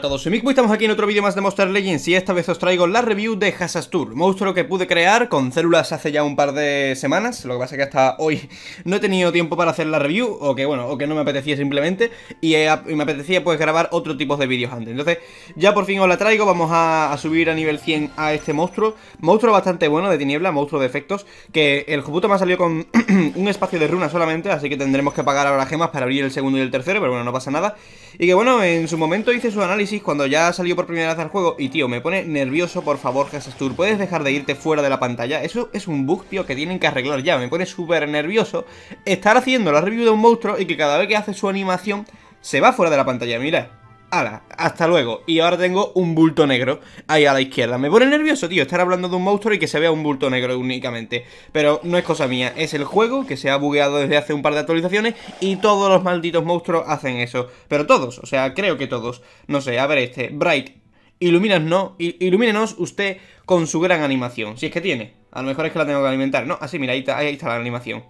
a todos, soy y estamos aquí en otro vídeo más de Monster Legends y esta vez os traigo la review de Tour monstruo que pude crear con células hace ya un par de semanas, lo que pasa es que hasta hoy no he tenido tiempo para hacer la review, o que bueno, o que no me apetecía simplemente, y, eh, me apetecía pues grabar otro tipo de vídeos antes, entonces ya por fin os la traigo, vamos a, subir a nivel 100 a este monstruo, monstruo bastante bueno de tiniebla, monstruo de efectos, que el Juputo me ha salido con un espacio de runas solamente, así que tendremos que pagar ahora gemas para abrir el segundo y el tercero, pero bueno, no pasa nada, y que bueno, en su momento hice su análisis cuando ya salió por primera vez al juego. Y tío, me pone nervioso, por favor, Casas ¿Puedes dejar de irte fuera de la pantalla? Eso es un bug, tío, que tienen que arreglar ya. Me pone súper nervioso estar haciendo la review de un monstruo y que cada vez que hace su animación se va fuera de la pantalla. Mira, hala, hasta luego. Y ahora tengo un bulto negro ahí a la izquierda. Me pone nervioso, tío, estar hablando de un monstruo y que se vea un bulto negro únicamente. Pero no es cosa mía, es el juego que se ha bugueado desde hace un par de actualizaciones y todos los malditos monstruos hacen eso. Pero todos, o sea, creo que todos. No sé, a ver este, Bright, ilumínenos, usted con su gran animación. Si es que tiene, a lo mejor es que la tengo que alimentar. No, así mira, ahí está, ahí está la animación.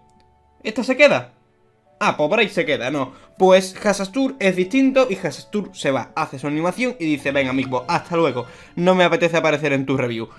¿Esta se queda? Ah, pues por ahí se queda, no. Pues Hasastur es distinto y Hasastur se va, hace su animación y dice, venga, amigo, hasta luego. No me apetece aparecer en tu review.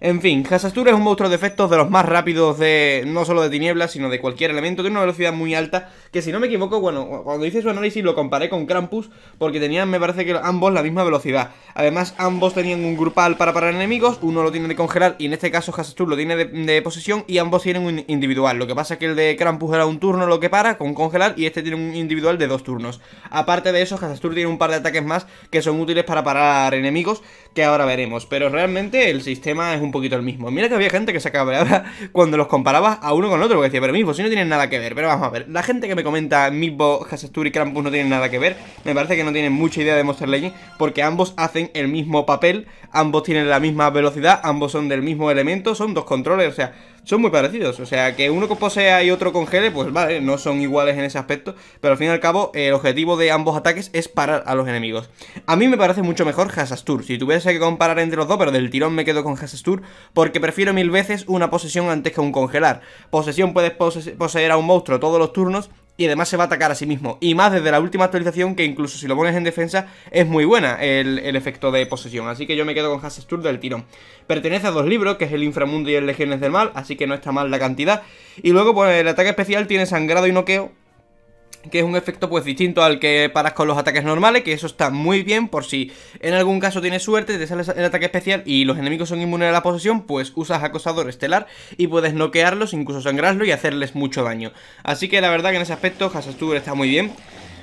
En fin, Hazastur es un monstruo de efectos de los más rápidos de no solo de tinieblas, sino de cualquier elemento. Tiene una velocidad muy alta, que si no me equivoco, bueno, cuando hice su análisis lo comparé con Krampus, porque tenían, me parece que ambos la misma velocidad. Además, ambos tenían un grupal para parar enemigos, uno lo tiene de congelar y en este caso Hazastur lo tiene de, de posesión y ambos tienen un individual. Lo que pasa es que el de Krampus era un turno lo que para con congelar y este tiene un individual de dos turnos. Aparte de eso, Hazastur tiene un par de ataques más que son útiles para parar enemigos, que ahora veremos, pero realmente el sistema es un poquito el mismo. Mira que había gente que se cabreaba cuando los comparabas a uno con el otro, porque decía, pero mismo, si no tienen nada que ver, pero vamos a ver, la gente que me comenta MIBO, Hasastur y Krampus no tienen nada que ver, me parece que no tienen mucha idea de Monster Legends, porque ambos hacen el mismo papel, ambos tienen la misma velocidad, ambos son del mismo elemento, son dos controles, o sea son muy parecidos. O sea, que uno con posea y otro congele, pues vale, no son iguales en ese aspecto. Pero al fin y al cabo, el objetivo de ambos ataques es parar a los enemigos. A mí me parece mucho mejor Hasastur. Si tuviese que comparar entre los dos, pero del tirón me quedo con Hasastur, porque prefiero mil veces una posesión antes que un congelar. Posesión puedes poseer a un monstruo todos los turnos y además se va a atacar a sí mismo. Y más desde la última actualización, que incluso si lo pones en defensa, es muy buena el, efecto de posesión. Así que yo me quedo con Hasestur del tirón. Pertenece a dos libros, que es el Inframundo y el Legiones del Mal, así que no está mal la cantidad. Y luego, pues el ataque especial tiene sangrado y noqueo, que es un efecto pues distinto al que paras con los ataques normales, que eso está muy bien por si en algún caso tienes suerte, te sale el ataque especial y los enemigos son inmunes a la posesión, pues usas acosador estelar y puedes noquearlos, incluso sangrarlos y hacerles mucho daño. Así que la verdad que en ese aspecto Hazastur está muy bien.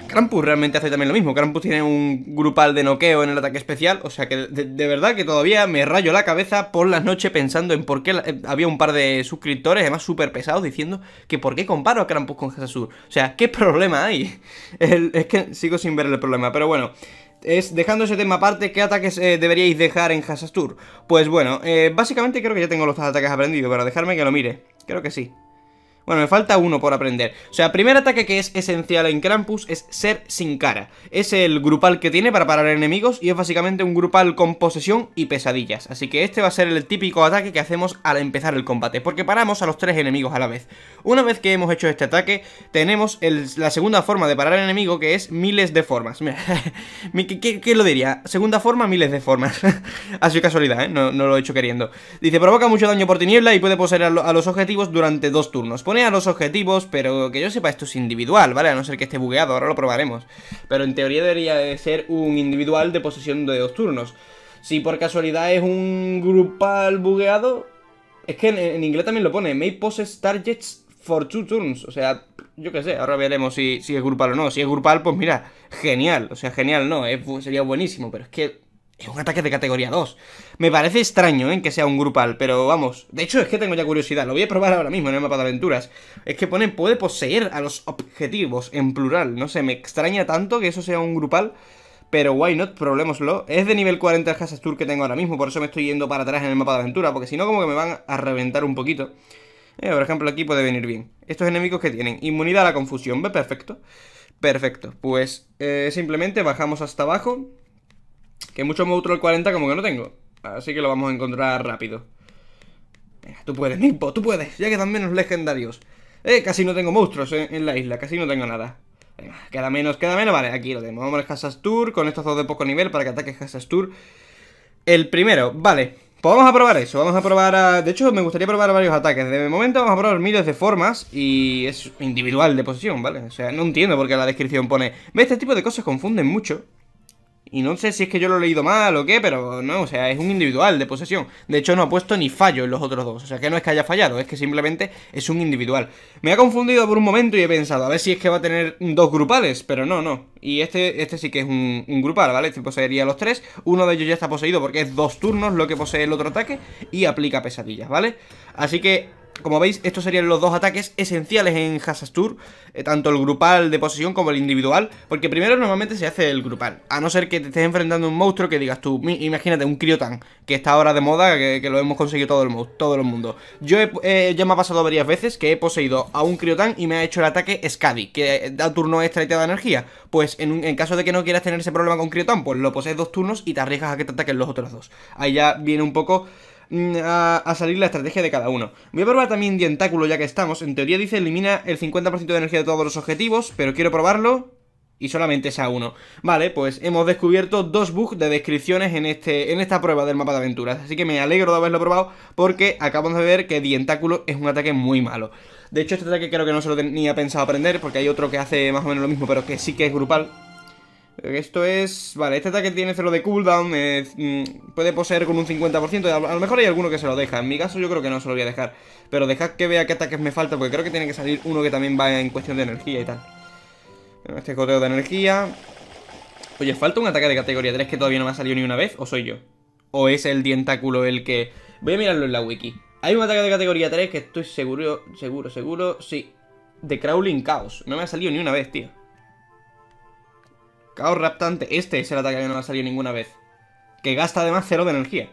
Krampus realmente hace también lo mismo. Krampus tiene un grupal de noqueo en el ataque especial. O sea que de, verdad que todavía me rayo la cabeza por la noche pensando en por qué eh, había un par de suscriptores, además súper pesados, diciendo que por qué comparo a Krampus con Hasasur. O sea, ¿qué problema hay? es que sigo sin ver el problema. Pero bueno, es, dejando ese tema aparte, ¿qué ataques eh, deberíais dejar en Hasasur? Pues bueno, eh, básicamente creo que ya tengo los ataques aprendidos, pero dejarme que lo mire. Creo que sí. Bueno, me falta uno por aprender. O sea, primer ataque que es esencial en Krampus es ser sin cara. Es el grupal que tiene para parar enemigos y es básicamente un grupal con posesión y pesadillas. Así que este va a ser el típico ataque que hacemos al empezar el combate, porque paramos a los tres enemigos a la vez. Una vez que hemos hecho este ataque, tenemos la segunda forma de parar al enemigo que es miles de formas. ¿qué, lo diría? Segunda forma, miles de formas. ha sido casualidad, ¿eh? No, lo he hecho queriendo. Dice, provoca mucho daño por tiniebla y puede poseer a, a los objetivos durante dos turnos a los objetivos, pero que yo sepa esto es individual, ¿vale? A no ser que esté bugueado, ahora lo probaremos. Pero en teoría debería de ser un individual de posesión de dos turnos. Si por casualidad es un grupal bugueado, es que en, inglés también lo pone, may possess targets for two turns, o sea, yo qué sé, ahora veremos si, si es grupal o no. Si es grupal, pues mira, genial, o sea, genial no, sería buenísimo, pero es que es un ataque de categoría 2. Me parece extraño, ¿eh? Que sea un grupal, pero vamos. De hecho, es que tengo ya curiosidad. Lo voy a probar ahora mismo en el mapa de aventuras. Es que pone, puede poseer a los objetivos, en plural. No sé, me extraña tanto que eso sea un grupal. Pero why not, probémoslo. Es de nivel 40 el Hazard Tour que tengo ahora mismo, por eso me estoy yendo para atrás en el mapa de aventura, porque si no como que me van a reventar un poquito. Eh, por ejemplo, aquí puede venir bien. Estos enemigos que tienen inmunidad a la confusión, ¿ve? Perfecto. Perfecto. Pues eh, simplemente bajamos hasta abajo que muchos monstruos el 40 como que no tengo. Así que lo vamos a encontrar rápido. Venga, tú puedes, Nipo, tú puedes. Ya quedan menos legendarios. Eh, casi no tengo monstruos eh, en, la isla, casi no tengo nada. Venga, queda menos, queda menos. Vale, aquí lo tenemos. Vamos al Tour con estos dos de poco nivel para que ataque Casas Tour. El primero, vale. Pues vamos a probar eso, vamos a probar a... De hecho, me gustaría probar varios ataques De momento vamos a probar miles de formas Y es individual de posición, ¿vale? O sea, no entiendo por qué la descripción pone... Este tipo de cosas confunden mucho y no sé si es que yo lo he leído mal o qué, pero no, o sea, es un individual de posesión. De hecho, no ha puesto ni fallo en los otros dos. O sea, que no es que haya fallado, es que simplemente es un individual. Me ha confundido por un momento y he pensado, a ver si es que va a tener dos grupales, pero no, no. Y este, este sí que es un, un grupal, ¿vale? Este poseería los tres. Uno de ellos ya está poseído porque es dos turnos lo que posee el otro ataque y aplica pesadillas, ¿vale? Así que como veis, estos serían los dos ataques esenciales en Hasastur, Tour. Eh, tanto el grupal de posesión como el individual, porque primero normalmente se hace el grupal, a no ser que te estés enfrentando a un monstruo que digas tú, imagínate, un Criotan, que está ahora de moda, que, lo hemos conseguido todo el, todo el mundo. Yo eh, ya me ha pasado varias veces que he poseído a un Criotan y me ha hecho el ataque Scadi, que eh, da turno extra y te da energía. Pues en, en caso de que no quieras tener ese problema con Criotan, pues lo posees dos turnos y te arriesgas a que te ataquen los otros dos. Ahí ya viene un poco Mm, a, salir la estrategia de cada uno. Voy a probar también Dientáculo ya que estamos. En teoría dice elimina el 50% de energía de todos los objetivos, pero quiero probarlo y solamente sea uno. Vale, pues hemos descubierto dos bugs de descripciones en, este, en esta prueba del mapa de aventuras. Así que me alegro de haberlo probado porque acabamos de ver que Dientáculo es un ataque muy malo. De hecho, este ataque creo que no se lo tenía pensado aprender porque hay otro que hace más o menos lo mismo, pero que sí que es grupal. Esto es... Vale, este ataque tiene cero de cooldown eh, mm, Puede poseer con un 50% A lo mejor hay alguno que se lo deja En mi caso yo creo que no se lo voy a dejar Pero dejad que vea qué ataques me falta Porque creo que tiene que salir uno que también va en cuestión de energía y tal Este coteo de energía Oye, falta un ataque de categoría 3 que todavía no me ha salido ni una vez ¿O soy yo? ¿O es el dientáculo el que...? Voy a mirarlo en la wiki Hay un ataque de categoría 3 que estoy seguro, seguro, seguro Sí, de Crawling Chaos No me ha salido ni una vez, tío Caos raptante. Este es el ataque que no ha salido ninguna vez. Que gasta además cero de energía.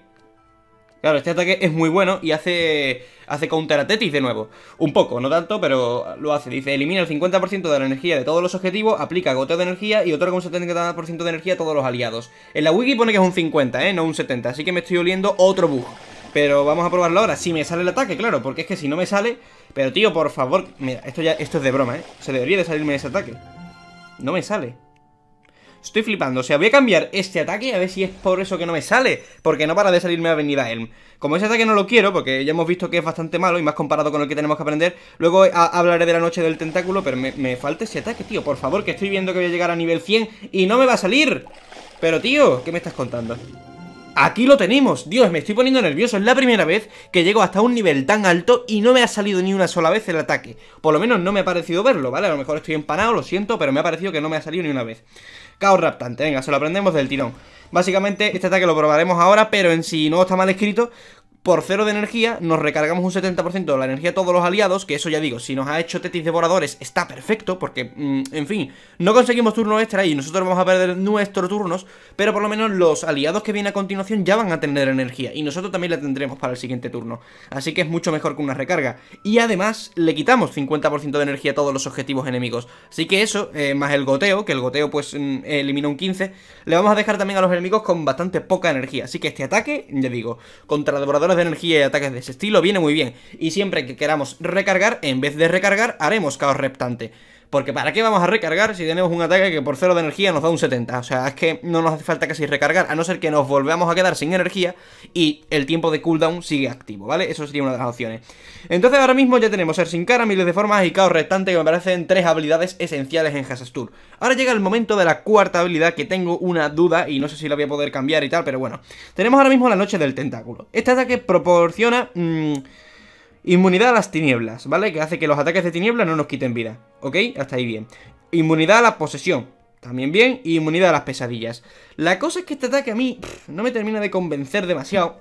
Claro, este ataque es muy bueno y hace, hace counter a de nuevo. Un poco, no tanto, pero lo hace. Dice, elimina el 50% de la energía de todos los objetivos, aplica goteo de energía y otorga un 70% de energía a todos los aliados. En la wiki pone que es un 50, ¿eh? No un 70, así que me estoy oliendo otro bug. Pero vamos a probarlo ahora, si me sale el ataque, claro, porque es que si no me sale... Pero tío, por favor, mira, esto ya esto es de broma, ¿eh? Se debería de salirme ese ataque. No me sale. Estoy flipando, o sea, voy a cambiar este ataque A ver si es por eso que no me sale Porque no para de salirme a él Como ese ataque no lo quiero, porque ya hemos visto que es bastante malo Y más comparado con el que tenemos que aprender Luego hablaré de la noche del tentáculo Pero me, me falta ese ataque, tío, por favor Que estoy viendo que voy a llegar a nivel 100 y no me va a salir Pero, tío, ¿qué me estás contando? Aquí lo tenemos, Dios, me estoy poniendo nervioso Es la primera vez que llego hasta un nivel tan alto Y no me ha salido ni una sola vez el ataque Por lo menos no me ha parecido verlo, ¿vale? A lo mejor estoy empanado, lo siento Pero me ha parecido que no me ha salido ni una vez Caos raptante, venga, se lo aprendemos del tirón Básicamente este ataque lo probaremos ahora, pero en si no está mal escrito por cero de energía, nos recargamos un 70% de la energía de todos los aliados, que eso ya digo, si nos ha hecho Tetis Devoradores está perfecto, porque, mm, en fin, no conseguimos turno extra y nosotros vamos a perder nuestros turnos, pero por lo menos los aliados que vienen a continuación ya van a tener energía, y nosotros también la tendremos para el siguiente turno, así que es mucho mejor que una recarga. Y además, le quitamos 50% de energía a todos los objetivos enemigos, así que eso, eh, más el goteo, que el goteo pues mm, elimina un 15, le vamos a dejar también a los enemigos con bastante poca energía, así que este ataque, ya digo, contra Devoradores de energía y ataques de ese estilo viene muy bien. Y siempre que queramos recargar, en vez de recargar, haremos caos reptante. Porque ¿para qué vamos a recargar si tenemos un ataque que por cero de energía nos da un 70? O sea, es que no nos hace falta casi recargar, a no ser que nos volvamos a quedar sin energía y el tiempo de cooldown sigue activo, ¿vale? Eso sería una de las opciones. Entonces ahora mismo ya tenemos ser sin cara, miles de formas y caos restante que me parecen tres habilidades esenciales en Hasastur. Ahora llega el momento de la cuarta habilidad que tengo una duda y no sé si la voy a poder cambiar y tal, pero bueno. Tenemos ahora mismo la noche del tentáculo. Este ataque proporciona... Mm, Inmunidad a las tinieblas, ¿vale? Que hace que los ataques de tinieblas no nos quiten vida, ¿ok? Hasta ahí bien. Inmunidad a la posesión, también bien. Y inmunidad a las pesadillas. La cosa es que este ataque a mí no me termina de convencer demasiado.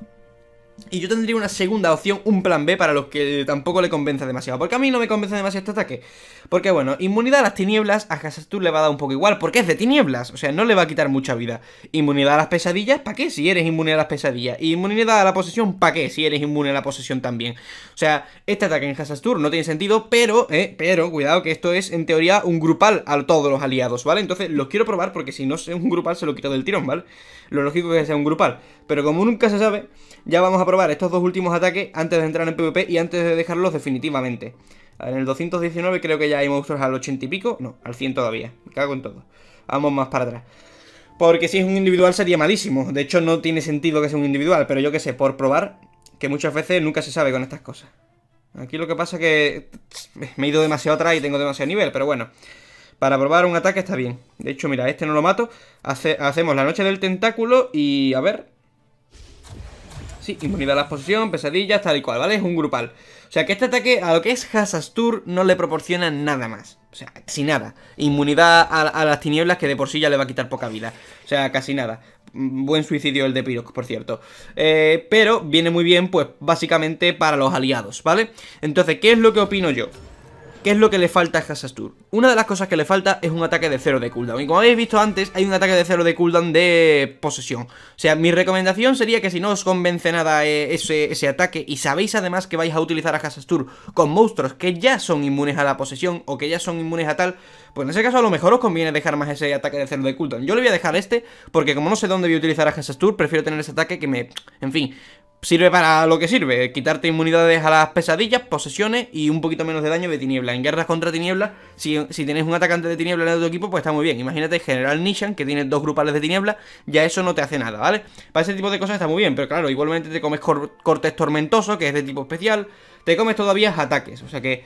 Y yo tendría una segunda opción, un plan B para los que tampoco le convenza demasiado. Porque a mí no me convence demasiado este ataque. Porque bueno, inmunidad a las tinieblas a Hazastur le va a dar un poco igual, porque es de tinieblas, o sea, no le va a quitar mucha vida. Inmunidad a las pesadillas, ¿para qué? Si eres inmune a las pesadillas. Inmunidad a la posesión, ¿para qué? Si eres inmune a la posesión también. O sea, este ataque en Hazastur no tiene sentido, pero, eh, pero, cuidado que esto es en teoría un grupal a todos los aliados, ¿vale? Entonces los quiero probar porque si no es un grupal se lo quito del tirón, ¿vale? Lo lógico es que sea un grupal. Pero como nunca se sabe, ya vamos a probar estos dos últimos ataques antes de entrar en PvP y antes de dejarlos definitivamente. En el 219 creo que ya hay monstruos al 80 y pico. No, al 100 todavía. Me cago en todo. Vamos más para atrás. Porque si es un individual sería malísimo. De hecho, no tiene sentido que sea un individual. Pero yo qué sé, por probar, que muchas veces nunca se sabe con estas cosas. Aquí lo que pasa es que me he ido demasiado atrás y tengo demasiado nivel. Pero bueno, para probar un ataque está bien. De hecho, mira, este no lo mato. hacemos la noche del tentáculo y... A ver... Sí, inmunidad a la exposición, pesadilla, tal y cual, ¿vale? Es un grupal. O sea, que este ataque a lo que es Hasastur no le proporciona nada más. O sea, casi nada. Inmunidad a, las tinieblas que de por sí ya le va a quitar poca vida. O sea, casi nada. Mm, buen suicidio el de Pirox, por cierto. Eh, pero viene muy bien, pues básicamente para los aliados, ¿vale? Entonces, ¿qué es lo que opino yo? ¿Qué es lo que le falta a Hasastur? Una de las cosas que le falta es un ataque de cero de cooldown. Y como habéis visto antes, hay un ataque de cero de cooldown de posesión. O sea, mi recomendación sería que si no os convence nada eh, ese, ataque y sabéis además que vais a utilizar a Hasastur con monstruos que ya son inmunes a la posesión o que ya son inmunes a tal, pues en ese caso a lo mejor os conviene dejar más ese ataque de cerdo de cooldown. Yo le voy a dejar este, porque como no sé dónde voy a utilizar a Tour, prefiero tener ese ataque que me... En fin, sirve para lo que sirve, quitarte inmunidades a las pesadillas, posesiones y un poquito menos de daño de tiniebla. En guerras contra tiniebla si, si tienes un atacante de tiniebla en el otro equipo, pues está muy bien. Imagínate General Nishan, que tiene dos grupales de tiniebla, ya eso no te hace nada, ¿vale? Para ese tipo de cosas está muy bien, pero claro, igualmente te comes cortes tormentoso, que es de tipo especial, te comes todavía ataques, o sea que...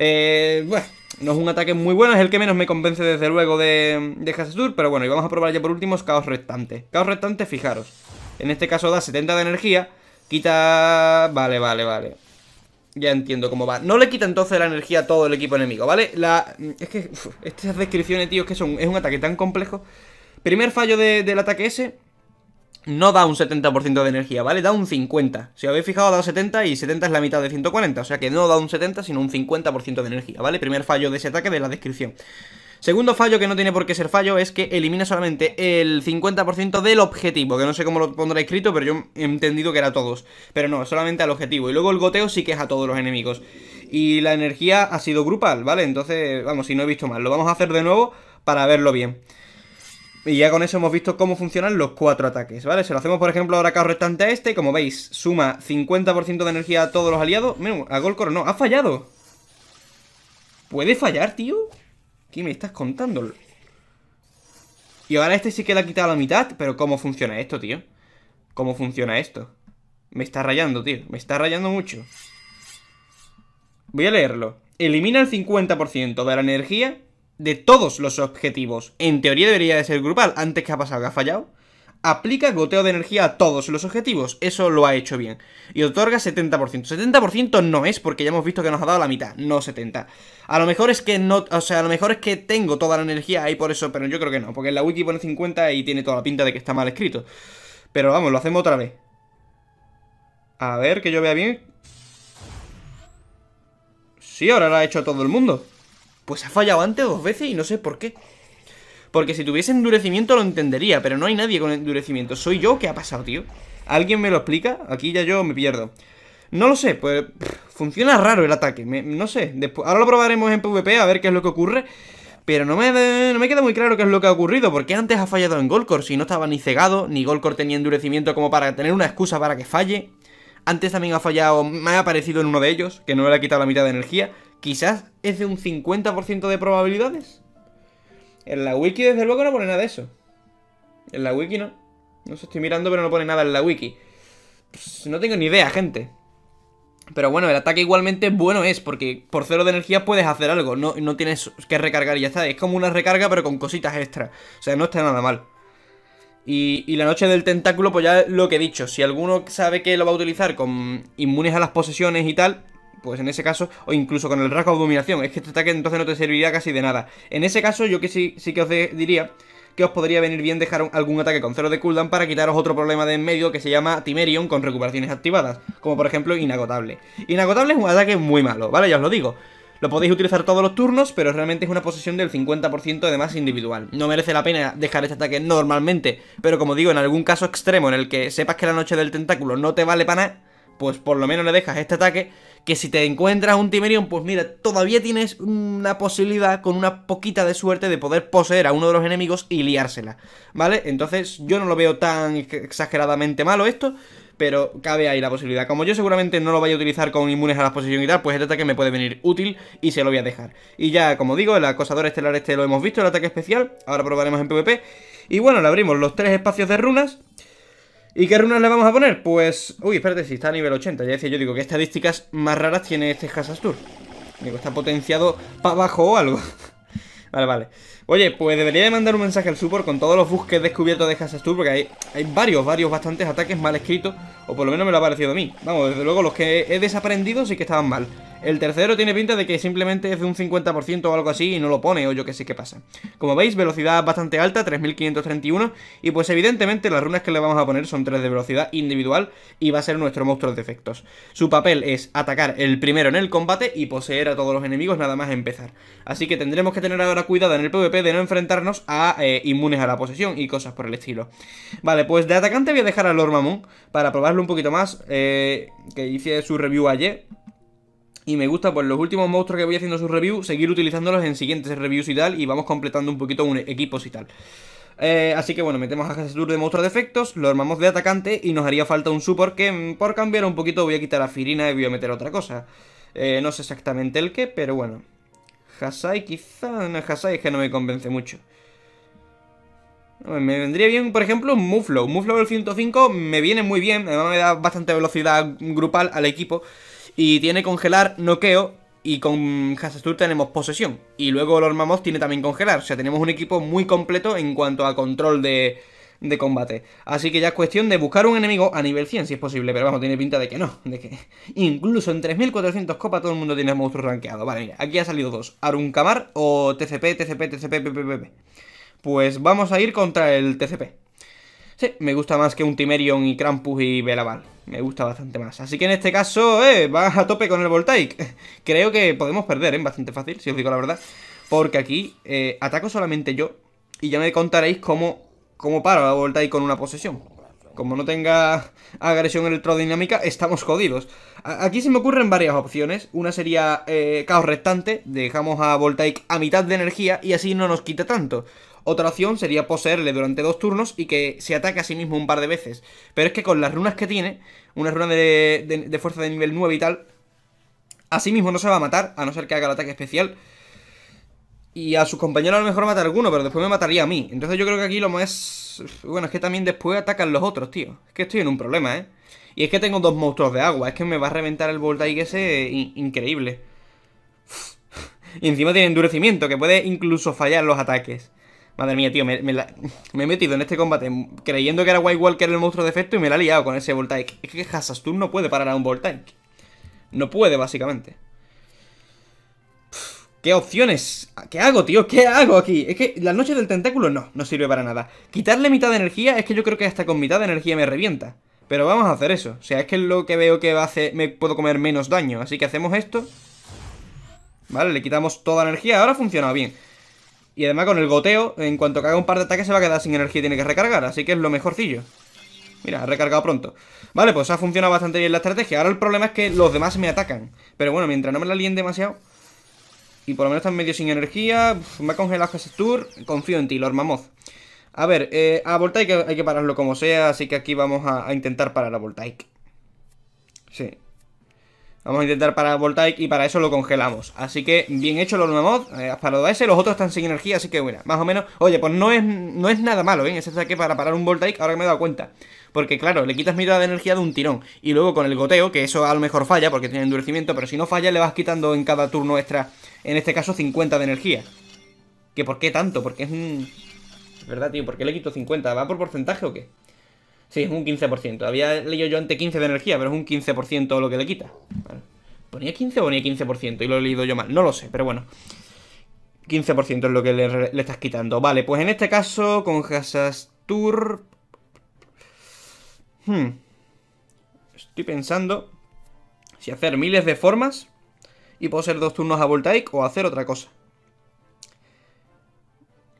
Eh, bueno, no es un ataque muy bueno, es el que menos me convence desde luego de, de sur pero bueno, y vamos a probar ya por último Caos Restante. Caos Restante, fijaros, en este caso da 70 de energía, quita... Vale, vale, vale. Ya entiendo cómo va. No le quita entonces la energía a todo el equipo enemigo, ¿vale? La... Es que estas descripciones, tío, es que son... Es un ataque tan complejo. Primer fallo del ataque ese no da un 70% de energía, ¿vale? Da un 50. Si habéis fijado, da 70 y 70 es la mitad de 140. O sea que no da un 70, sino un 50% de energía, ¿vale? Primer fallo de ese ataque de la descripción. Segundo fallo, que no tiene por qué ser fallo, es que elimina solamente el 50% del objetivo. Que no sé cómo lo pondrá escrito, pero yo he entendido que era a todos. Pero no, solamente al objetivo. Y luego el goteo sí que es a todos los enemigos. Y la energía ha sido grupal, ¿vale? Entonces, vamos, si no he visto mal. Lo vamos a hacer de nuevo para verlo bien. Y ya con eso hemos visto cómo funcionan los cuatro ataques, ¿vale? Se lo hacemos, por ejemplo, ahora acá restante a este. Como veis, suma 50% de energía a todos los aliados. Menos a Golcoro no. ¡Ha fallado! ¿Puede fallar, tío? ¿Qué me estás contando? Y ahora este sí que le ha quitado la mitad. Pero ¿cómo funciona esto, tío? ¿Cómo funciona esto? Me está rayando, tío. Me está rayando mucho. Voy a leerlo. Elimina el 50% de la energía de todos los objetivos, en teoría debería de ser grupal, antes que ha pasado que ha fallado, aplica goteo de energía a todos los objetivos, eso lo ha hecho bien, y otorga 70%. 70% no es porque ya hemos visto que nos ha dado la mitad, no 70. A lo mejor es que no, o sea, a lo mejor es que tengo toda la energía ahí por eso, pero yo creo que no, porque en la wiki pone 50 y tiene toda la pinta de que está mal escrito. Pero vamos, lo hacemos otra vez. A ver, que yo vea bien. Sí, ahora lo ha hecho todo el mundo. Pues ha fallado antes dos veces y no sé por qué. Porque si tuviese endurecimiento lo entendería, pero no hay nadie con endurecimiento. ¿Soy yo? ¿Qué ha pasado, tío? ¿Alguien me lo explica? Aquí ya yo me pierdo. No lo sé, pues funciona raro el ataque. no sé, después, ahora lo probaremos en PvP a ver qué es lo que ocurre. Pero no me, queda muy claro qué es lo que ha ocurrido, porque antes ha fallado en Golcor, si no estaba ni cegado, ni Golcor tenía endurecimiento como para tener una excusa para que falle. Antes también ha fallado, me ha aparecido en uno de ellos, que no le ha quitado la mitad de energía quizás es de un 50% de probabilidades. En la wiki, desde luego, no pone nada de eso. En la wiki no. No se estoy mirando, pero no pone nada en la wiki. Pues, no tengo ni idea, gente. Pero bueno, el ataque igualmente bueno es, porque por cero de energía puedes hacer algo. No, tienes que recargar y ya está. Es como una recarga, pero con cositas extra. O sea, no está nada mal. Y, y, la noche del tentáculo, pues ya lo que he dicho. Si alguno sabe que lo va a utilizar con inmunes a las posesiones y tal, pues en ese caso, o incluso con el rasgo de dominación, es que este ataque entonces no te serviría casi de nada. En ese caso, yo que sí, sí que os diría que os podría venir bien dejar algún ataque con cero de cooldown para quitaros otro problema de en medio que se llama Timerion con recuperaciones activadas, como por ejemplo Inagotable. Inagotable es un ataque muy malo, ¿vale? Ya os lo digo. Lo podéis utilizar todos los turnos, pero realmente es una posesión del 50% de más individual. No merece la pena dejar este ataque normalmente, pero como digo, en algún caso extremo en el que sepas que la noche del tentáculo no te vale para nada, pues por lo menos le dejas este ataque que si te encuentras un Timerion, pues mira, todavía tienes una posibilidad con una poquita de suerte de poder poseer a uno de los enemigos y liársela, ¿vale? Entonces yo no lo veo tan exageradamente malo esto, pero cabe ahí la posibilidad. Como yo seguramente no lo vaya a utilizar con inmunes a la exposición y tal, pues este ataque me puede venir útil y se lo voy a dejar. Y ya, como digo, el acosador estelar este lo hemos visto, el ataque especial, ahora probaremos en PvP. Y bueno, le abrimos los tres espacios de runas ¿Y qué runas le vamos a poner? Pues... Uy, espérate, si está a nivel 80 Ya decía yo, digo, ¿qué estadísticas más raras tiene este Hasastur? Digo, está potenciado para abajo o algo Vale, vale Oye, pues debería de mandar un mensaje al support con todos los bugs que he descubierto de Hasastur Porque hay, hay varios, varios, bastantes ataques mal escritos O por lo menos me lo ha parecido a mí Vamos, desde luego los que he desaprendido sí que estaban mal el tercero tiene pinta de que simplemente es de un 50% o algo así y no lo pone o yo que sé qué pasa. Como veis, velocidad bastante alta, 3531, y pues evidentemente las runas que le vamos a poner son tres de velocidad individual y va a ser nuestro monstruo de efectos. Su papel es atacar el primero en el combate y poseer a todos los enemigos nada más empezar. Así que tendremos que tener ahora cuidado en el PvP de no enfrentarnos a eh, inmunes a la posesión y cosas por el estilo. Vale, pues de atacante voy a dejar a Lord para probarlo un poquito más, eh, que hice su review ayer y me gusta por pues, los últimos monstruos que voy haciendo sus reviews, seguir utilizándolos en siguientes reviews y tal, y vamos completando un poquito un equipos y tal. Eh, así que bueno, metemos a Hasetur de monstruos de efectos, lo armamos de atacante y nos haría falta un support que mm, por cambiar un poquito voy a quitar a Firina y voy a meter otra cosa. Eh, no sé exactamente el qué, pero bueno. Hasai quizá... No, Hasai es que no me convence mucho. Me vendría bien, por ejemplo, Muflow. Muflow del 105 me viene muy bien, además me da bastante velocidad grupal al equipo. Y tiene congelar, noqueo y con Hasastur tenemos posesión. Y luego Lord Mammoth tiene también congelar. O sea, tenemos un equipo muy completo en cuanto a control de, combate. Así que ya es cuestión de buscar un enemigo a nivel 100 si es posible, pero vamos, tiene pinta de que no, de que incluso en 3400 copas todo el mundo tiene monstruos rankeados. Vale, mira, aquí ha salido dos, Kamar o TCP, TCP, TCP, PPP. Pues vamos a ir contra el TCP. Sí, me gusta más que un Timerion y Krampus y Belaval me gusta bastante más. Así que en este caso, eh, va a tope con el Voltaic. Creo que podemos perder, ¿eh? Bastante fácil, si os digo la verdad. Porque aquí eh, ataco solamente yo y ya me contaréis cómo, cómo paro a Voltaic con una posesión. Como no tenga agresión electrodinámica, estamos jodidos. aquí se me ocurren varias opciones. Una sería eh, caos restante, dejamos a Voltaic a mitad de energía y así no nos quita tanto. Otra opción sería poseerle durante dos turnos y que se ataque a sí mismo un par de veces. Pero es que con las runas que tiene, una runa de, fuerza de nivel 9 y tal, a sí mismo no se va a matar, a no ser que haga el ataque especial. Y a sus compañeros a lo mejor matar alguno, pero después me mataría a mí. Entonces yo creo que aquí lo más... Bueno, es que también después atacan los otros, tío. Es que estoy en un problema, ¿eh? Y es que tengo dos monstruos de agua. Es que me va a reventar el Voltaic ese increíble. y encima tiene endurecimiento, que puede incluso fallar los ataques. Madre mía, tío, me, he metido en este combate creyendo que era White Walker el monstruo de efecto y me la he liado con ese Voltaic. Es que tú no puede parar a un Voltaic. No puede, básicamente. ¿Qué opciones? ¿Qué hago, tío? ¿Qué hago aquí? Es que la noche del tentáculo no, no sirve para nada. Quitarle mitad de energía es que yo creo que hasta con mitad de energía me revienta. Pero vamos a hacer eso. O sea, es que lo que veo que me puedo comer menos daño. Así que hacemos esto. Vale, le quitamos toda la energía. Ahora ha funcionado bien. Y además con el goteo, en cuanto que un par de ataques se va a quedar sin energía y tiene que recargar, así que es lo mejorcillo. Mira, ha recargado pronto. Vale, pues ha funcionado bastante bien la estrategia. Ahora el problema es que los demás me atacan. Pero bueno, mientras no me la líen demasiado... Y por lo menos están medio sin energía. me ha congelado ese tour. Confío en ti, Lord Mamoth. A ver, eh, a Voltaic hay que, pararlo como sea, así que aquí vamos a, a intentar parar a Voltaic. Sí, Vamos a intentar para Voltaic y para eso lo congelamos. Así que bien hecho los Has parado de ese, los otros están sin energía, así que bueno, más o menos. Oye, pues no es, no es nada malo, ¿eh? Ese saque para parar un Voltaic, ahora que me he dado cuenta. Porque claro, le quitas mitad de energía de un tirón. Y luego con el goteo, que eso a lo mejor falla porque tiene endurecimiento, pero si no falla le vas quitando en cada turno extra, en este caso 50 de energía. ¿Que por qué tanto? Porque es un... verdad, tío, ¿por qué le quito 50? ¿Va por porcentaje o qué? Sí, es un 15%. Había leído yo antes 15 de energía, pero es un 15% lo que le quita. ¿Ponía 15 o ponía 15%? Y lo he leído yo mal. No lo sé, pero bueno. 15% es lo que le, estás quitando. Vale, pues en este caso, con Hasastur... Hmm. Estoy pensando si hacer miles de formas y puedo hacer dos turnos a Voltaic o hacer otra cosa.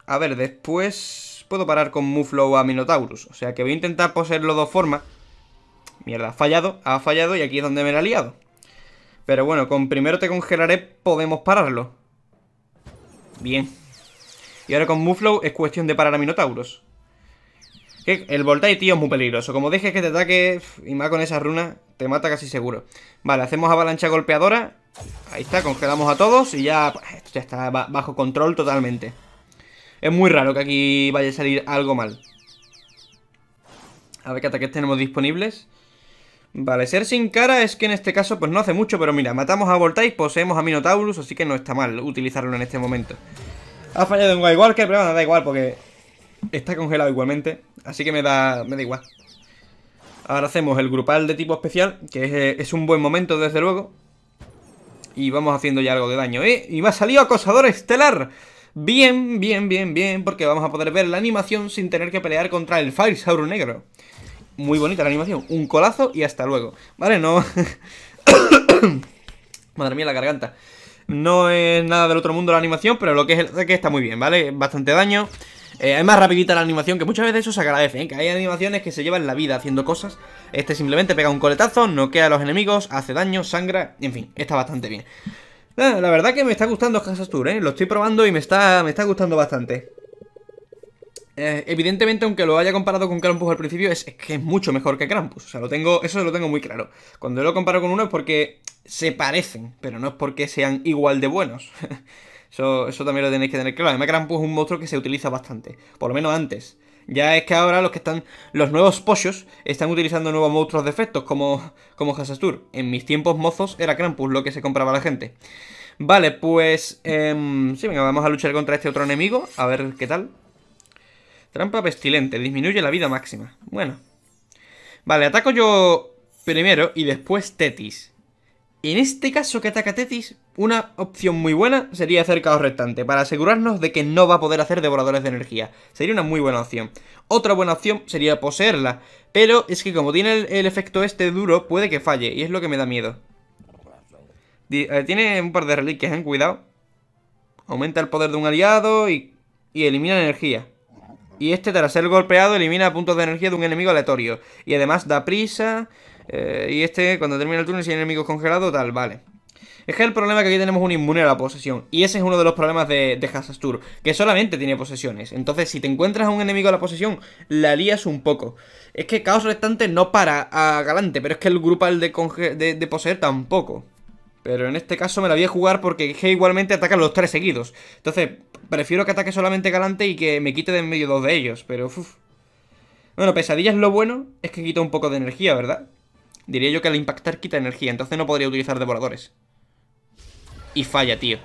A ver, después puedo parar con Muflow a Minotaurus. O sea que voy a intentar poseerlo de dos formas. Mierda, ha fallado, ha fallado y aquí es donde me la he liado. Pero bueno, con primero te congelaré podemos pararlo. Bien. Y ahora con Muflow es cuestión de parar a Minotaurus el Voltay tío, es muy peligroso. Como dejes que te ataque y más con esa runa, te mata casi seguro. Vale, hacemos avalancha golpeadora. Ahí está, congelamos a todos y ya, pues, ya está bajo control totalmente. Es muy raro que aquí vaya a salir algo mal. A ver qué ataques tenemos disponibles. Vale, ser sin cara es que en este caso pues no hace mucho, pero mira, matamos a Voltáis, poseemos a Minotaurus, así que no está mal utilizarlo en este momento. Ha fallado en White pero bueno, da igual porque está congelado igualmente, así que me da, me da igual. Ahora hacemos el grupal de tipo especial, que es, eh, es un buen momento desde luego. Y vamos haciendo ya algo de daño. ¡Eh! Y me ha salido Acosador Estelar bien, bien, bien, bien, porque vamos a poder ver la animación sin tener que pelear contra el Fire negro. Muy bonita la animación, un colazo y hasta luego. Vale, no... Madre mía, la garganta. No es nada del otro mundo la animación, pero lo que es el que está muy bien, ¿vale? Bastante daño. Eh, es más rapidita la animación, que muchas veces eso se agradece, ¿eh? que hay animaciones que se llevan la vida haciendo cosas. Este simplemente pega un coletazo, noquea a los enemigos, hace daño, sangra, en fin, está bastante bien la verdad que me está gustando Casas Tour, ¿eh? Lo estoy probando y me está, me está gustando bastante. Eh, evidentemente, aunque lo haya comparado con Krampus al principio, es, que es mucho mejor que Krampus. O sea, lo tengo, eso lo tengo muy claro. Cuando lo comparo con uno es porque se parecen, pero no es porque sean igual de buenos. eso, eso también lo tenéis que tener claro. Además, Krampus es un monstruo que se utiliza bastante, por lo menos antes. Ya es que ahora los que están. Los nuevos pollos están utilizando nuevos monstruos de como. como Hasastur. En mis tiempos mozos era Krampus lo que se compraba la gente. Vale, pues. Em, sí, venga, vamos a luchar contra este otro enemigo. A ver qué tal. Trampa pestilente. Disminuye la vida máxima. Bueno. Vale, ataco yo primero y después Tetis. En este caso que ataca Tetis, una opción muy buena sería hacer caos restante, para asegurarnos de que no va a poder hacer devoradores de energía. Sería una muy buena opción. Otra buena opción sería poseerla, pero es que como tiene el, efecto este duro, puede que falle, y es lo que me da miedo. Eh, tiene un par de reliquias, en ¿eh? cuidado. Aumenta el poder de un aliado y, y elimina energía. Y este, tras ser golpeado, elimina puntos de energía de un enemigo aleatorio. Y además da prisa... Eh, y este, cuando termina el turno, si hay enemigos congelados, tal, vale. Es que el problema es que aquí tenemos un inmune a la posesión. Y ese es uno de los problemas de, de que solamente tiene posesiones. Entonces, si te encuentras a un enemigo a la posesión, la lías un poco. Es que Caos Restante no para a Galante, pero es que el grupo al de, de poseer tampoco. Pero en este caso me la voy a jugar porque que igualmente ataca los tres seguidos. Entonces, prefiero que ataque solamente Galante y que me quite de en medio dos de ellos, pero... uff Bueno, pesadillas lo bueno, es que quita un poco de energía, ¿verdad? Diría yo que al impactar quita energía, entonces no podría utilizar devoradores. Y falla, tío.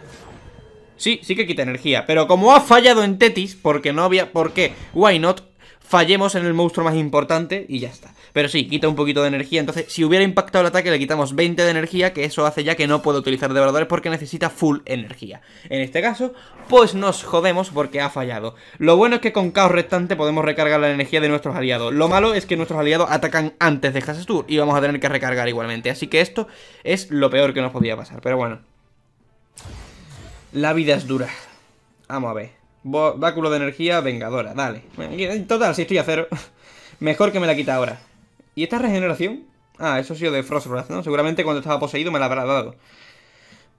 Sí, sí que quita energía, pero como ha fallado en Tetis, porque no había... ¿Por qué? Why not? fallemos en el monstruo más importante y ya está. Pero sí, quita un poquito de energía. Entonces, si hubiera impactado el ataque, le quitamos 20 de energía, que eso hace ya que no puede utilizar devoradores porque necesita full energía. En este caso, pues nos jodemos porque ha fallado. Lo bueno es que con caos restante podemos recargar la energía de nuestros aliados. Lo malo es que nuestros aliados atacan antes de Hasastur y vamos a tener que recargar igualmente. Así que esto es lo peor que nos podía pasar. Pero bueno. La vida es dura. Vamos a ver. Báculo de energía vengadora, dale. En Total, si estoy a cero, mejor que me la quita ahora. ¿Y esta regeneración? Ah, eso ha sido de Frostwrath, ¿no? Seguramente cuando estaba poseído me la habrá dado.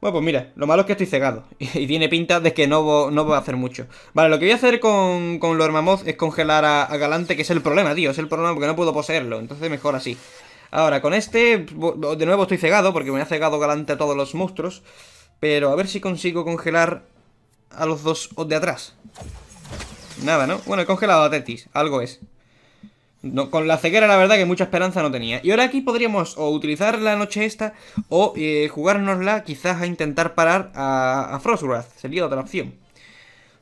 Bueno, pues mira, lo malo es que estoy cegado. Y tiene pinta de que no, no a hacer mucho. Vale, lo que voy a hacer con, con hermamoz es congelar a, a, Galante, que es el problema, tío. Es el problema porque no puedo poseerlo. Entonces mejor así. Ahora, con este, de nuevo estoy cegado porque me ha cegado Galante a todos los monstruos. Pero a ver si consigo congelar a los dos de atrás. Nada, ¿no? Bueno, he congelado a Tetis, algo es. No, con la ceguera la verdad que mucha esperanza no tenía. Y ahora aquí podríamos o utilizar la noche esta o eh, jugárnosla quizás a intentar parar a, Frostwrath. Sería otra opción.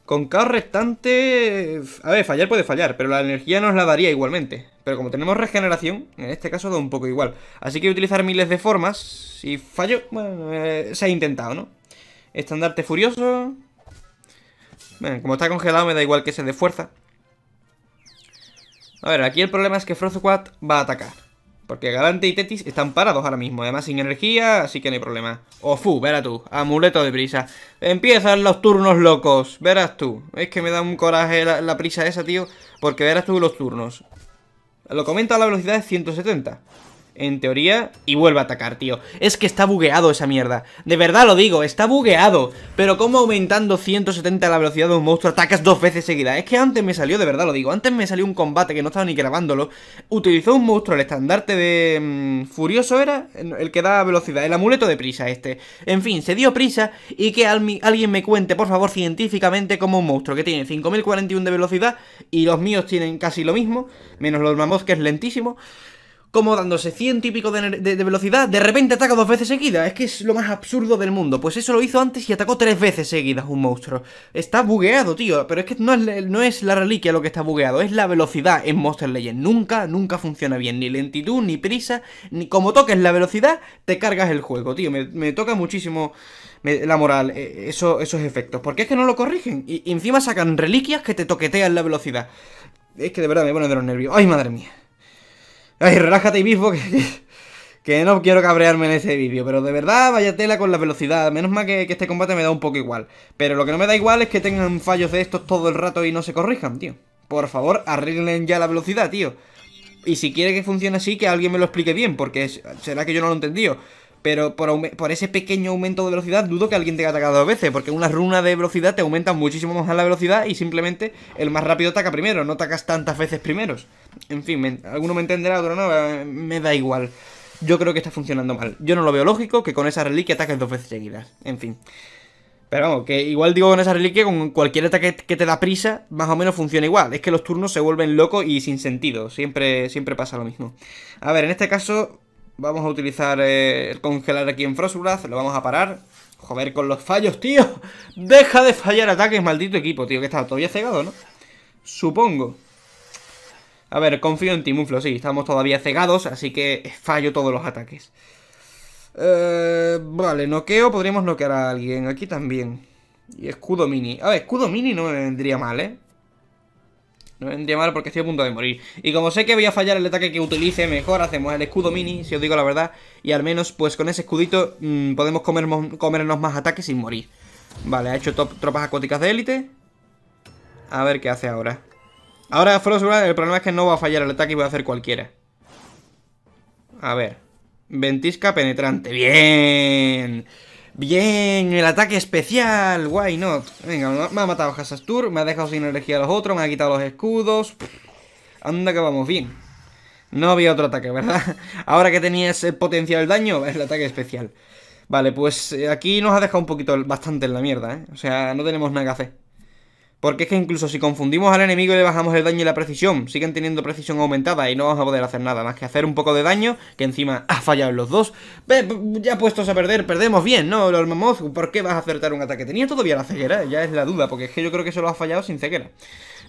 Con caos restante... A ver, fallar puede fallar, pero la energía nos la daría igualmente. Pero como tenemos regeneración, en este caso da un poco igual. Así que utilizar miles de formas. Si fallo, bueno, eh, se ha intentado, ¿no? Estandarte furioso como está congelado me da igual que se de fuerza. A ver, aquí el problema es que Frozoquat va a atacar. Porque Galante y Tetis están parados ahora mismo. Además sin energía, así que no hay problema. Ofu, verás tú. Amuleto de prisa. Empiezan los turnos locos. Verás tú. Es que me da un coraje la, prisa esa, tío. Porque verás tú los turnos. Lo comenta a la velocidad de 170 en teoría, y vuelve a atacar, tío. Es que está bugueado esa mierda. De verdad lo digo, está bugueado. Pero como aumentando 170 la velocidad de un monstruo atacas dos veces seguida. Es que antes me salió, de verdad lo digo, antes me salió un combate que no estaba ni grabándolo. Utilizó un monstruo, el estandarte de... Mm, Furioso era el que da velocidad, el amuleto de prisa este. En fin, se dio prisa y que alguien me cuente, por favor, científicamente como un monstruo que tiene 5041 de velocidad y los míos tienen casi lo mismo, menos los mamos que es lentísimo como dándose 100 y pico de, velocidad, de repente ataca dos veces seguidas. Es que es lo más absurdo del mundo. Pues eso lo hizo antes y atacó tres veces seguidas un monstruo. Está bugueado, tío. Pero es que no es, la reliquia lo que está bugueado, es la velocidad en Monster Legends. Nunca, nunca funciona bien. Ni lentitud, ni prisa, ni como toques la velocidad, te cargas el juego, tío. Me, toca muchísimo la moral e, e, eso, esos efectos. Porque es que no lo corrigen. Y, y encima sacan reliquias que te toquetean la velocidad. Es que de verdad me pone de los nervios. ¡Ay, madre mía! Ay, relájate, mismo que, que, no quiero cabrearme en ese vídeo. Pero de verdad, vaya tela con la velocidad. Menos mal que, este combate me da un poco igual. Pero lo que no me da igual es que tengan fallos de estos todo el rato y no se corrijan, tío. Por favor, arreglen ya la velocidad, tío. Y si quiere que funcione así, que alguien me lo explique bien, porque será que yo no lo he entendido. Pero por, ese pequeño aumento de velocidad dudo que alguien te haya atacado dos veces, porque una runa de velocidad te aumenta muchísimo más la velocidad y simplemente el más rápido ataca primero, no atacas tantas veces primeros. En fin, alguno me entenderá, otro no, eh, me da igual. Yo creo que está funcionando mal. Yo no lo veo lógico que con esa reliquia ataques dos veces seguidas. En fin. Pero vamos, que igual digo con esa reliquia, con cualquier ataque que te da prisa, más o menos funciona igual. Es que los turnos se vuelven locos y sin sentido. Siempre, siempre pasa lo mismo. A ver, en este caso Vamos a utilizar eh, el congelar aquí en Frosulaz, Lo vamos a parar. Joder, con los fallos, tío. Deja de fallar ataques, maldito equipo, tío. Que está todavía cegado, ¿no? Supongo. A ver, confío en Timuflo, sí. Estamos todavía cegados, así que fallo todos los ataques. Eh, vale, noqueo. Podríamos noquear a alguien. Aquí también. Y escudo mini. A ver, escudo mini no me vendría mal, ¿eh? No me mal porque estoy a punto de morir. Y como sé que voy a fallar el ataque que utilice, mejor hacemos el escudo mini, si os digo la verdad. Y al menos, pues con ese escudito mm, podemos comernos, más ataques sin morir. Vale, ha hecho tropas acuáticas de élite. A ver qué hace ahora. Ahora Frostgrad, el problema es que no va a fallar el ataque y voy a hacer cualquiera. A ver. Ventisca penetrante. ¡Bien! Bien, el ataque especial, why not Venga, me ha matado Hasastur, me ha dejado sin energía a los otros, me ha quitado los escudos Anda que vamos bien No había otro ataque, ¿verdad? Ahora que tenía ese potencial daño, el ataque especial Vale, pues eh, aquí nos ha dejado un poquito, bastante en la mierda, ¿eh? O sea, no tenemos nada que hacer porque es que incluso si confundimos al enemigo y le bajamos el daño y la precisión, siguen teniendo precisión aumentada y no vamos a poder hacer nada más que hacer un poco de daño, que encima ha fallado los dos. Ya puestos a perder, perdemos bien, ¿no? Los ¿por qué vas a acertar un ataque? Tenía todavía la ceguera, ya es la duda, porque es que yo creo que solo ha fallado sin ceguera.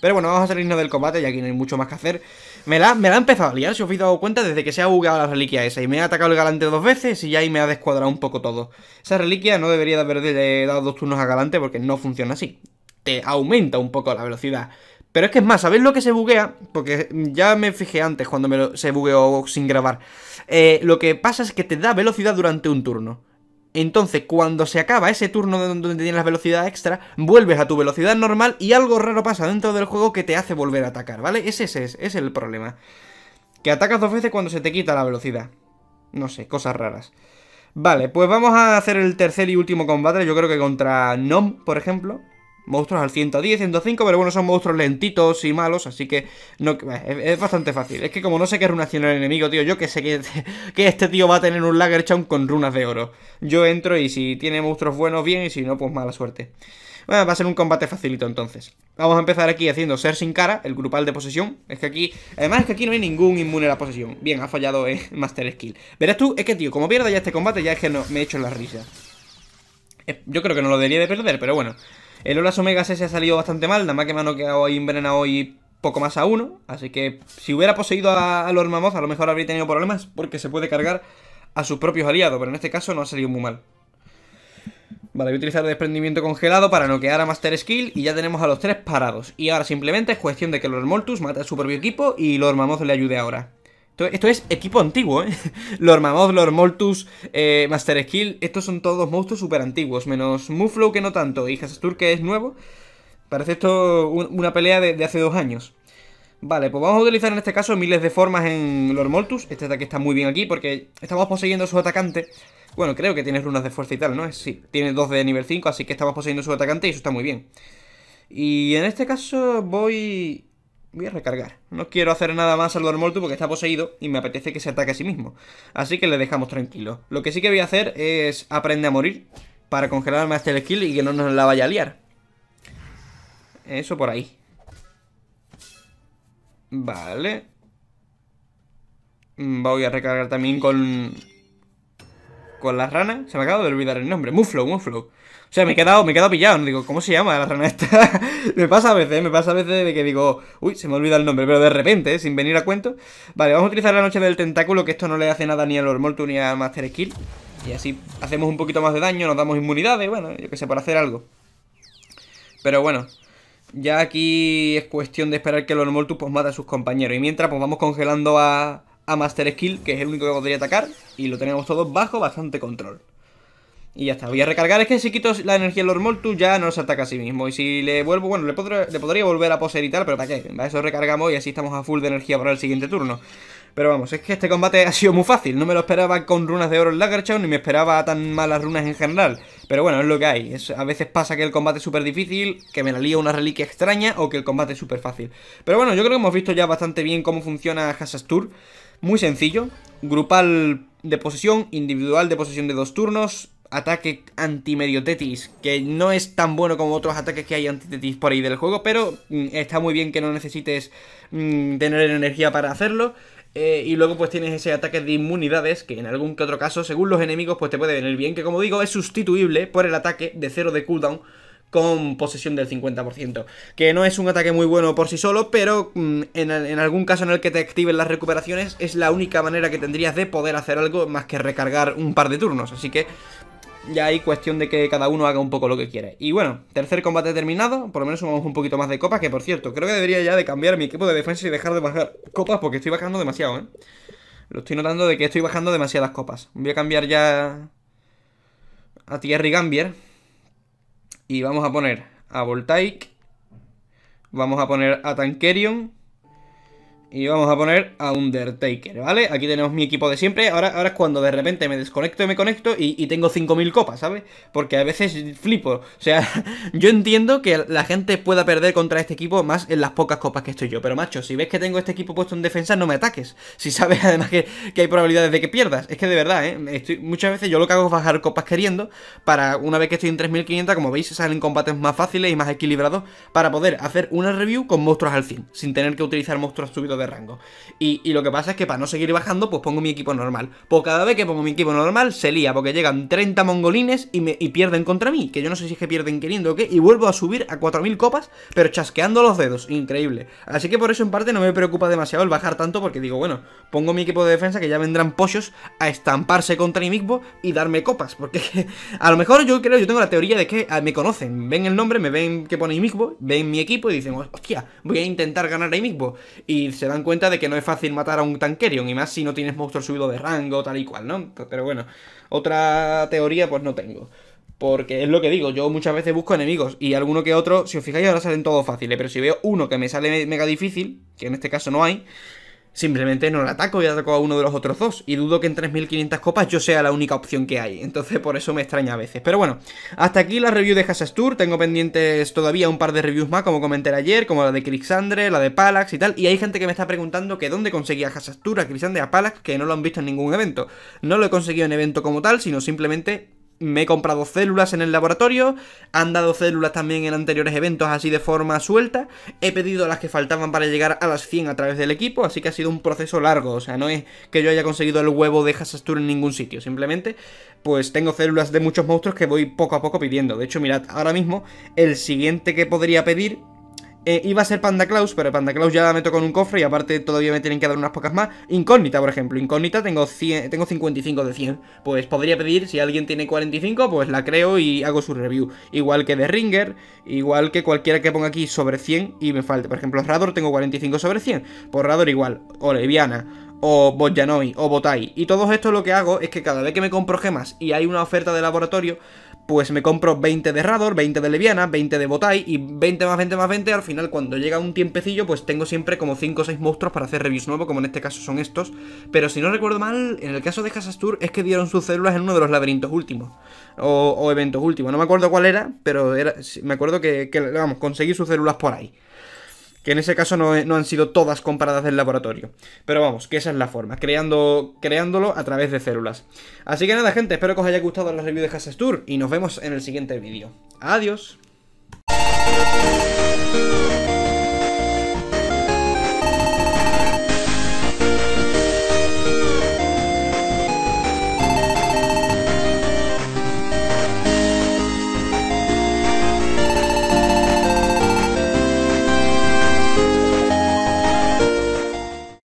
Pero bueno, vamos a salirnos del combate, ya aquí no hay mucho más que hacer. Me la, me ha empezado a liar, si os habéis dado cuenta, desde que se ha jugado la reliquia esa. Y me ha atacado el galante dos veces y ya ahí me ha descuadrado un poco todo. Esa reliquia no debería de haberle dado dos turnos a galante porque no funciona así te aumenta un poco la velocidad. Pero es que es más, ¿sabéis lo que se buguea? Porque ya me fijé antes cuando me se bugueó sin grabar. Eh, lo que pasa es que te da velocidad durante un turno. Entonces, cuando se acaba ese turno donde tienes la velocidad extra, vuelves a tu velocidad normal y algo raro pasa dentro del juego que te hace volver a atacar, ¿vale? Ese, ese, es el problema. Que atacas dos veces cuando se te quita la velocidad. No sé, cosas raras. Vale, pues vamos a hacer el tercer y último combate, yo creo que contra Nom, por ejemplo monstruos al 110, 105, pero bueno, son monstruos lentitos y malos, así que no, es, bastante fácil. Es que como no sé qué runas tiene el enemigo, tío, yo que sé que, este tío va a tener un Lagerchaun con runas de oro. Yo entro y si tiene monstruos buenos, bien, y si no, pues mala suerte. Bueno, va a ser un combate facilito entonces. Vamos a empezar aquí haciendo ser sin cara, el grupal de posesión. Es que aquí, además es que aquí no hay ningún inmune a la posesión. Bien, ha fallado el Master Skill. Verás tú, es que tío, como pierdo ya este combate, ya es que me he hecho la risa. Eh, yo creo que no lo debería de perder, pero bueno. El Olas Omega se ha salido bastante mal, nada más que me ha noqueado y envenenado y poco más a uno. Así que si hubiera poseído a, los a lo mejor habría tenido problemas porque se puede cargar a sus propios aliados, pero en este caso no ha salido muy mal. Vale, voy a utilizar el desprendimiento congelado para noquear a Master Skill y ya tenemos a los tres parados. Y ahora simplemente es cuestión de que los Moltus mate a su propio equipo y los Mammoth le ayude ahora. Esto es equipo antiguo, ¿eh? Lord Mammoth, Lord Moltus, eh, Master Skill, estos son todos monstruos súper antiguos, menos Muflow que no tanto, y Hasastur que es nuevo. Parece esto una pelea de, hace dos años. Vale, pues vamos a utilizar en este caso miles de formas en Lord Moltus. Este ataque está muy bien aquí porque estamos poseyendo su atacante. Bueno, creo que tiene runas de fuerza y tal, ¿no? Sí, tiene dos de nivel 5, así que estamos poseyendo su atacante y eso está muy bien. Y en este caso voy Voy a recargar. No quiero hacer nada más al Dormolto porque está poseído y me apetece que se ataque a sí mismo. Así que le dejamos tranquilo. Lo que sí que voy a hacer es aprende a morir para congelar más este Skill y que no nos la vaya a liar. Eso por ahí. Vale. Mm, voy a recargar también con... Con las ranas. Se me acaba de olvidar el nombre. Muflow, Muflow. O sea, me he quedado, me quedado pillado. digo, ¿cómo se llama la rana esta? me pasa a veces, me pasa a veces de que digo, uy, se me olvida el nombre, pero de repente, ¿eh? sin venir a cuento. Vale, vamos a utilizar la noche del tentáculo, que esto no le hace nada ni a al Ormolto ni a Master Skill. Y así hacemos un poquito más de daño, nos damos inmunidades, bueno, yo que sé, para hacer algo. Pero bueno, ya aquí es cuestión de esperar que el Ormoltu pues mate a sus compañeros. Y mientras pues vamos congelando a, a Master Skill, que es el único que podría atacar. Y lo tenemos todos bajo bastante control. Y ya está, voy a recargar, es que si quito la energía Lord Moltu ya no nos ataca a sí mismo Y si le vuelvo, bueno, le, podría volver a poseer y tal, pero ¿para qué? eso recargamos y así estamos a full de energía para el siguiente turno Pero vamos, es que este combate ha sido muy fácil, no me lo esperaba con runas de oro en Lagerchaun Ni me esperaba tan malas runas en general Pero bueno, es lo que hay, a veces pasa que el combate es súper difícil, que me la lía una reliquia extraña o que el combate es súper fácil Pero bueno, yo creo que hemos visto ya bastante bien cómo funciona Tour. Muy sencillo, grupal de posesión, individual de posesión de dos turnos ataque anti tetis que no es tan bueno como otros ataques que hay anti-tetis por ahí del juego, pero mm, está muy bien que no necesites mm, tener energía para hacerlo. Eh, y luego pues tienes ese ataque de inmunidades que en algún que otro caso, según los enemigos, pues te puede venir bien, que como digo es sustituible por el ataque de 0 de cooldown con posesión del 50%, que no es un ataque muy bueno por sí solo, pero mm, en, en, algún caso en el que te activen las recuperaciones es la única manera que tendrías de poder hacer algo más que recargar un par de turnos, así que ya hay cuestión de que cada uno haga un poco lo que quiere. Y bueno, tercer combate terminado, por lo menos sumamos un poquito más de copas, que por cierto, creo que debería ya de cambiar mi equipo de defensa y dejar de bajar copas porque estoy bajando demasiado, ¿eh? Lo estoy notando de que estoy bajando demasiadas copas. Voy a cambiar ya a Thierry Gambier y vamos a poner a Voltaic, vamos a poner a Tankerion y vamos a poner a Undertaker, ¿vale? Aquí tenemos mi equipo de siempre, ahora, ahora es cuando de repente me desconecto y me conecto y, tengo 5.000 copas, ¿sabes? Porque a veces flipo, o sea, yo entiendo que la gente pueda perder contra este equipo más en las pocas copas que estoy yo, pero macho, si ves que tengo este equipo puesto en defensa, no me ataques, si sabes además que, hay probabilidades de que pierdas, es que de verdad, ¿eh? muchas veces yo lo que hago es bajar copas queriendo, para una vez que estoy en 3.500, como veis, salen combates más fáciles y más equilibrados, para poder hacer una review con monstruos al fin. sin tener que utilizar monstruos subidos de rango. Y, lo que pasa es que para no seguir bajando, pues pongo mi equipo normal. Pues cada vez que pongo mi equipo normal, se lía, porque llegan 30 mongolines y, me, pierden contra mí. Que yo no sé si es que pierden queriendo o qué. Y vuelvo a subir a 4000 copas, pero chasqueando los dedos. Increíble. Así que por eso en parte no me preocupa demasiado el bajar tanto, porque digo, bueno, pongo mi equipo de defensa que ya vendrán pollos a estamparse contra mi mismo y darme copas. Porque a lo mejor yo creo, yo tengo la teoría de que ah, me conocen, ven el nombre, me ven que pone Imigbo, ven mi equipo y dicen, hostia, voy a intentar ganar a Imigbo. Y se dan cuenta de que no es fácil matar a un Tankerion, y más si no tienes monstruos subido de rango, tal y cual, ¿no? Pero bueno, otra teoría pues no tengo. Porque es lo que digo, yo muchas veces busco enemigos y alguno que otro, si os fijáis ahora salen todos fáciles, pero si veo uno que me sale mega difícil, que en este caso no hay, simplemente no la ataco y ataco a uno de los otros dos. Y dudo que en 3.500 copas yo sea la única opción que hay. Entonces por eso me extraña a veces. Pero bueno, hasta aquí la review de Hasas Tengo pendientes todavía un par de reviews más, como comenté ayer, como la de Crixandre, la de Palax y tal. Y hay gente que me está preguntando que dónde conseguía a Tour, a Crixandre, a Palax, que no lo han visto en ningún evento. No lo he conseguido en evento como tal, sino simplemente me he comprado células en el laboratorio, han dado células también en anteriores eventos así de forma suelta, he pedido las que faltaban para llegar a las 100 a través del equipo, así que ha sido un proceso largo, o sea, no es que yo haya conseguido el huevo de Hasastur en ningún sitio, simplemente pues tengo células de muchos monstruos que voy poco a poco pidiendo, de hecho mirad, ahora mismo el siguiente que podría pedir eh, iba a ser Panda Claus, pero Panda Claus ya me meto con un cofre y aparte todavía me tienen que dar unas pocas más. Incógnita, por ejemplo. Incógnita tengo, tengo 55 de 100. Pues podría pedir, si alguien tiene 45, pues la creo y hago su review. Igual que de Ringer, igual que cualquiera que ponga aquí sobre 100 y me falte. Por ejemplo, Rador tengo 45 sobre 100. Por Rador igual. O Leviana o Boyanoi, o Botai. Y todo esto lo que hago es que cada vez que me compro gemas y hay una oferta de laboratorio, pues me compro 20 de Rador, 20 de Leviana, 20 de Botai y 20 más 20 más 20. Al final, cuando llega un tiempecillo, pues tengo siempre como 5 o 6 monstruos para hacer reviews nuevos, como en este caso son estos. Pero si no recuerdo mal, en el caso de Tour es que dieron sus células en uno de los laberintos últimos o, eventos últimos. No me acuerdo cuál era, pero me acuerdo que, que, vamos, conseguí sus células por ahí que en ese caso eh, no, han sido todas comparadas del laboratorio. Pero vamos, que esa es la forma, creando, creándolo a través de células. Así que nada, gente, espero que os haya gustado la review de casa Tour y nos vemos en el siguiente vídeo. Adiós.